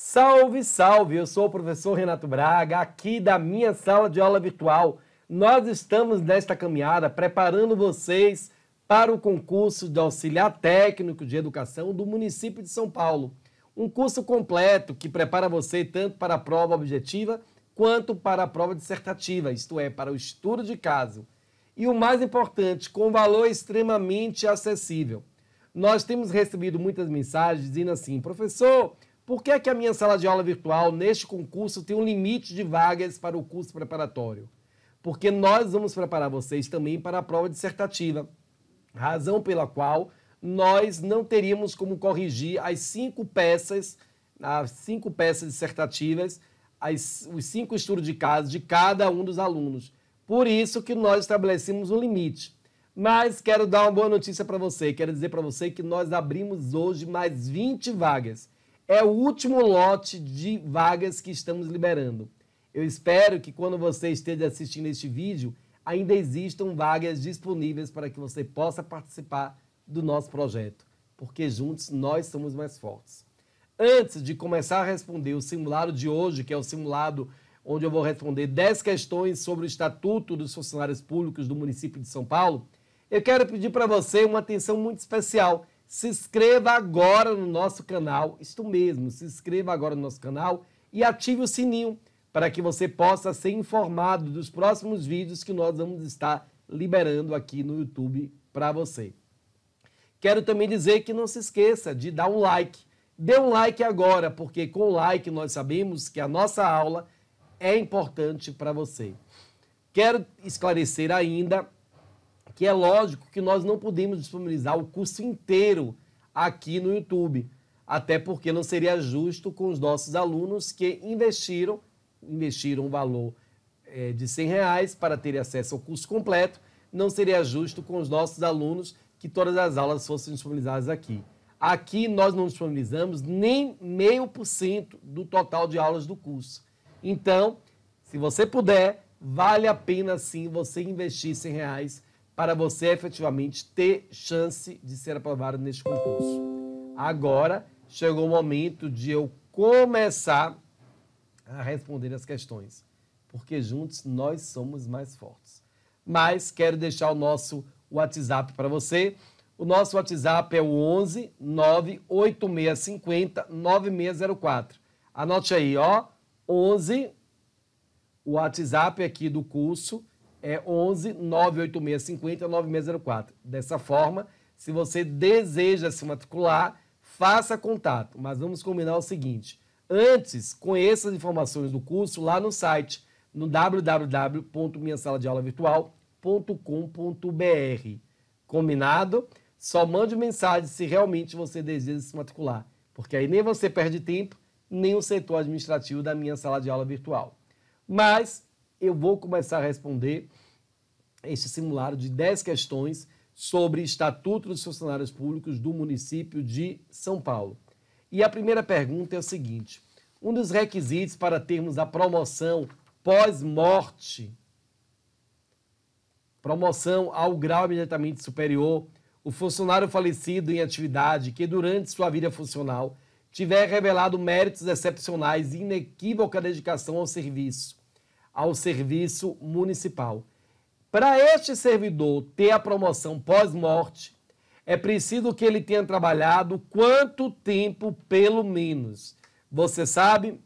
Salve, salve! Eu sou o professor Renato Braga, aqui da minha sala de aula virtual. Nós estamos nesta caminhada preparando vocês para o concurso de auxiliar técnico de educação do município de São Paulo. Um curso completo que prepara você tanto para a prova objetiva quanto para a prova dissertativa, isto é, para o estudo de caso. E o mais importante, com valor extremamente acessível. Nós temos recebido muitas mensagens dizendo assim: professor por que, é que a minha sala de aula virtual, neste concurso, tem um limite de vagas para o curso preparatório? Porque nós vamos preparar vocês também para a prova dissertativa, razão pela qual nós não teríamos como corrigir as cinco peças, as cinco peças dissertativas, as, os cinco estudos de caso de cada um dos alunos. Por isso que nós estabelecemos um limite. Mas quero dar uma boa notícia para você. Quero dizer para você que nós abrimos hoje mais 20 vagas é o último lote de vagas que estamos liberando. Eu espero que quando você esteja assistindo este vídeo, ainda existam vagas disponíveis para que você possa participar do nosso projeto, porque juntos nós somos mais fortes. Antes de começar a responder o simulado de hoje, que é o simulado onde eu vou responder 10 questões sobre o Estatuto dos Funcionários Públicos do município de São Paulo, eu quero pedir para você uma atenção muito especial se inscreva agora no nosso canal, isto mesmo, se inscreva agora no nosso canal e ative o sininho para que você possa ser informado dos próximos vídeos que nós vamos estar liberando aqui no YouTube para você. Quero também dizer que não se esqueça de dar um like. Dê um like agora, porque com o like nós sabemos que a nossa aula é importante para você. Quero esclarecer ainda que é lógico que nós não podemos disponibilizar o curso inteiro aqui no YouTube, até porque não seria justo com os nossos alunos que investiram, investiram um valor é, de 100 reais para ter acesso ao curso completo, não seria justo com os nossos alunos que todas as aulas fossem disponibilizadas aqui. Aqui nós não disponibilizamos nem meio por cento do total de aulas do curso. Então, se você puder, vale a pena sim você investir 100 reais para você efetivamente ter chance de ser aprovado neste concurso. Agora chegou o momento de eu começar a responder as questões, porque juntos nós somos mais fortes. Mas quero deixar o nosso WhatsApp para você. O nosso WhatsApp é o 11 98650 9604. Anote aí, ó, 11 o WhatsApp aqui do curso é 11 986 50 9604. Dessa forma, se você deseja se matricular, faça contato, mas vamos combinar o seguinte: antes, conheça as informações do curso lá no site no www.minhasaladeaulavirtual.com.br. Combinado? Só mande mensagem se realmente você deseja se matricular, porque aí nem você perde tempo, nem o setor administrativo da minha sala de aula virtual. Mas eu vou começar a responder este simulado de 10 questões sobre Estatuto dos Funcionários Públicos do município de São Paulo. E a primeira pergunta é o seguinte: um dos requisitos para termos a promoção pós-morte, promoção ao grau imediatamente superior, o funcionário falecido em atividade que durante sua vida funcional tiver revelado méritos excepcionais e inequívoca dedicação ao serviço, ao serviço municipal. Para este servidor ter a promoção pós-morte, é preciso que ele tenha trabalhado quanto tempo, pelo menos. Você sabe?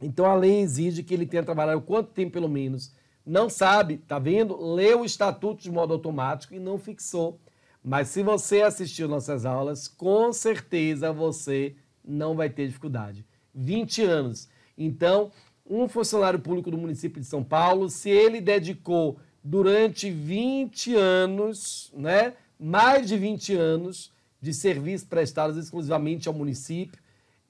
Então a lei exige que ele tenha trabalhado quanto tempo, pelo menos. Não sabe, tá vendo? Leu o estatuto de modo automático e não fixou. Mas se você assistiu nossas aulas, com certeza você não vai ter dificuldade. 20 anos. Então, um funcionário público do município de São Paulo, se ele dedicou durante 20 anos, né, mais de 20 anos de serviços prestados exclusivamente ao município.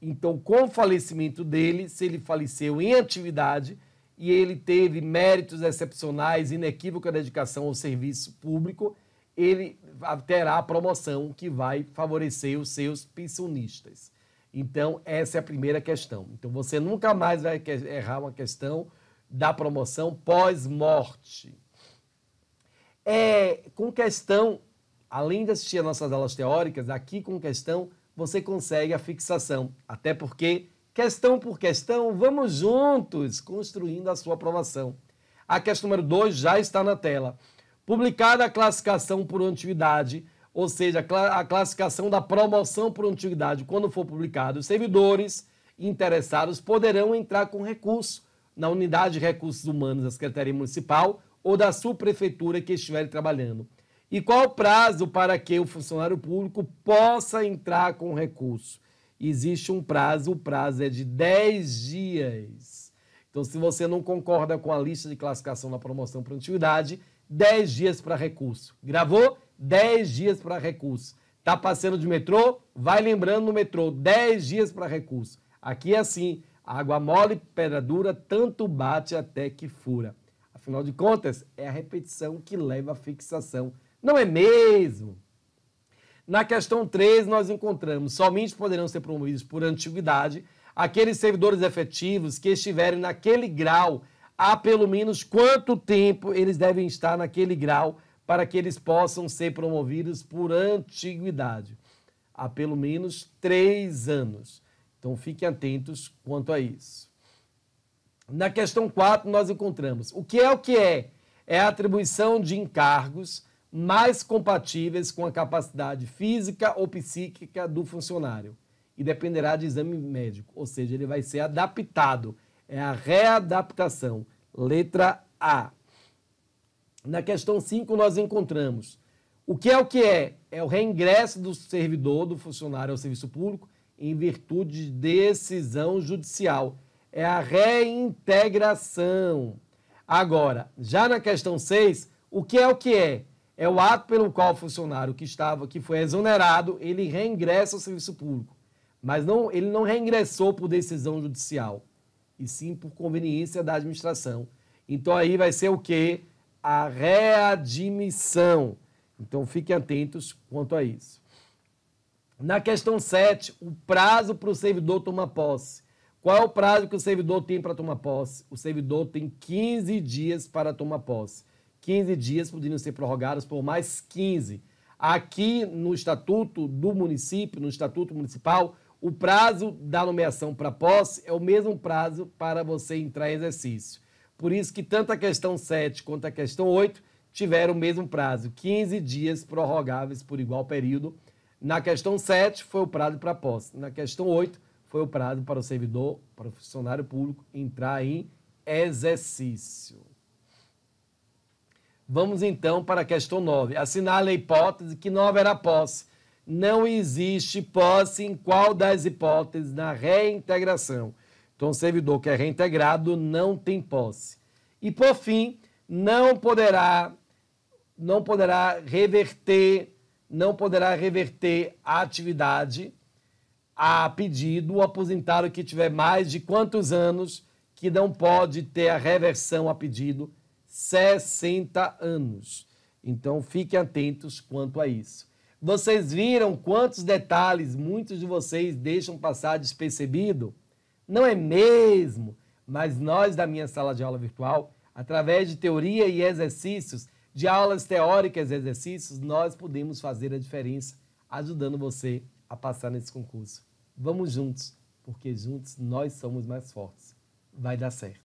Então, com o falecimento dele, se ele faleceu em atividade e ele teve méritos excepcionais, inequívoca dedicação ao serviço público, ele terá a promoção que vai favorecer os seus pensionistas. Então, essa é a primeira questão. Então, você nunca mais vai errar uma questão da promoção pós-morte. É, com questão, além de assistir as nossas aulas teóricas, aqui com questão você consegue a fixação. Até porque, questão por questão, vamos juntos construindo a sua aprovação. A questão número 2 já está na tela. Publicada a classificação por antiguidade, ou seja, a classificação da promoção por antiguidade, quando for publicado, os servidores interessados poderão entrar com recurso na unidade de recursos humanos da Secretaria Municipal ou da subprefeitura que estiver trabalhando. E qual o prazo para que o funcionário público possa entrar com recurso? Existe um prazo, o prazo é de 10 dias. Então, se você não concorda com a lista de classificação da promoção por antiguidade, 10 dias para recurso. Gravou? 10 dias para recurso. Tá passando de metrô? Vai lembrando no metrô, 10 dias para recurso. Aqui é assim, água mole, pedra dura, tanto bate até que fura. Afinal de contas, é a repetição que leva à fixação. Não é mesmo? Na questão 3, nós encontramos: somente poderão ser promovidos por antiguidade aqueles servidores efetivos que estiverem naquele grau há pelo menos quanto tempo eles devem estar naquele grau para que eles possam ser promovidos por antiguidade, há pelo menos três anos. Então fiquem atentos quanto a isso. Na questão 4, nós encontramos o que é o que é? É a atribuição de encargos mais compatíveis com a capacidade física ou psíquica do funcionário e dependerá de exame médico, ou seja, ele vai ser adaptado. É a readaptação. Letra A. Na questão 5, nós encontramos o que é o que é? É o reingresso do servidor, do funcionário ao serviço público, em virtude de decisão judicial. É a reintegração. Agora, já na questão 6, o que é o que é? É o ato pelo qual o funcionário que estava, que foi exonerado, ele reingressa ao serviço público. Mas não, ele não reingressou por decisão judicial, e sim por conveniência da administração. Então aí vai ser o que? a readmissão. Então fiquem atentos quanto a isso. Na questão 7, o prazo para o servidor tomar posse. Qual é o prazo que o servidor tem para tomar posse? O servidor tem 15 dias para tomar posse. 15 dias poderiam ser prorrogados por mais 15. Aqui no estatuto do município, no estatuto municipal, o prazo da nomeação para posse é o mesmo prazo para você entrar em exercício. Por isso que tanto a questão 7 quanto a questão 8 tiveram o mesmo prazo, 15 dias prorrogáveis por igual período. Na questão 7 foi o prazo para posse. Na questão 8 foi o prazo para o servidor, para o funcionário público entrar em exercício. Vamos então para a questão 9. Assinale a hipótese que não haverá posse. Não existe posse em qual das hipóteses na reintegração. Então, o servidor que é reintegrado não tem posse. E, por fim, não poderá, não poderá reverter, não poderá reverter a atividade a pedido o aposentado que tiver mais de quantos anos que não pode ter a reversão a pedido 60 anos. Então fiquem atentos quanto a isso. Vocês viram quantos detalhes muitos de vocês deixam passar despercebido? Não é mesmo? Mas nós, da minha sala de aula virtual, através de teoria e exercícios, de aulas teóricas e exercícios, nós podemos fazer a diferença, ajudando você a passar nesse concurso. Vamos juntos, porque juntos nós somos mais fortes. Vai dar certo.